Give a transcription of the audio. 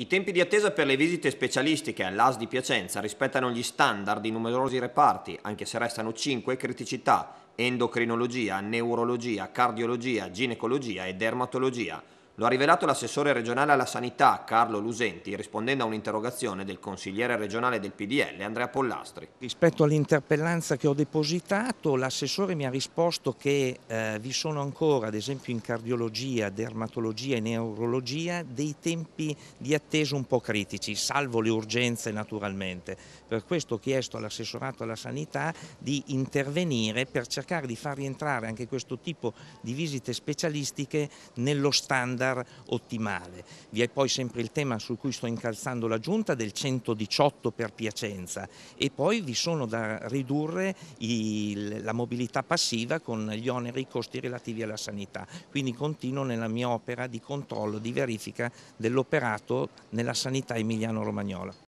I tempi di attesa per le visite specialistiche all'AS di Piacenza rispettano gli standard di numerosi reparti, anche se restano 5 criticità, endocrinologia, neurologia, cardiologia, ginecologia e dermatologia. Lo ha rivelato l'assessore regionale alla sanità Carlo Lusenti rispondendo a un'interrogazione del consigliere regionale del PDL Andrea Pollastri. Rispetto all'interpellanza che ho depositato l'assessore mi ha risposto che eh, vi sono ancora ad esempio in cardiologia, dermatologia e neurologia dei tempi di attesa un po' critici, salvo le urgenze naturalmente. Per questo ho chiesto all'assessorato alla sanità di intervenire per cercare di far rientrare anche questo tipo di visite specialistiche nello standard standard ottimale. Vi è poi sempre il tema su cui sto incalzando la giunta del 118 per Piacenza e poi vi sono da ridurre il, la mobilità passiva con gli oneri e i costi relativi alla sanità. Quindi continuo nella mia opera di controllo, di verifica dell'operato nella sanità emiliano-romagnola.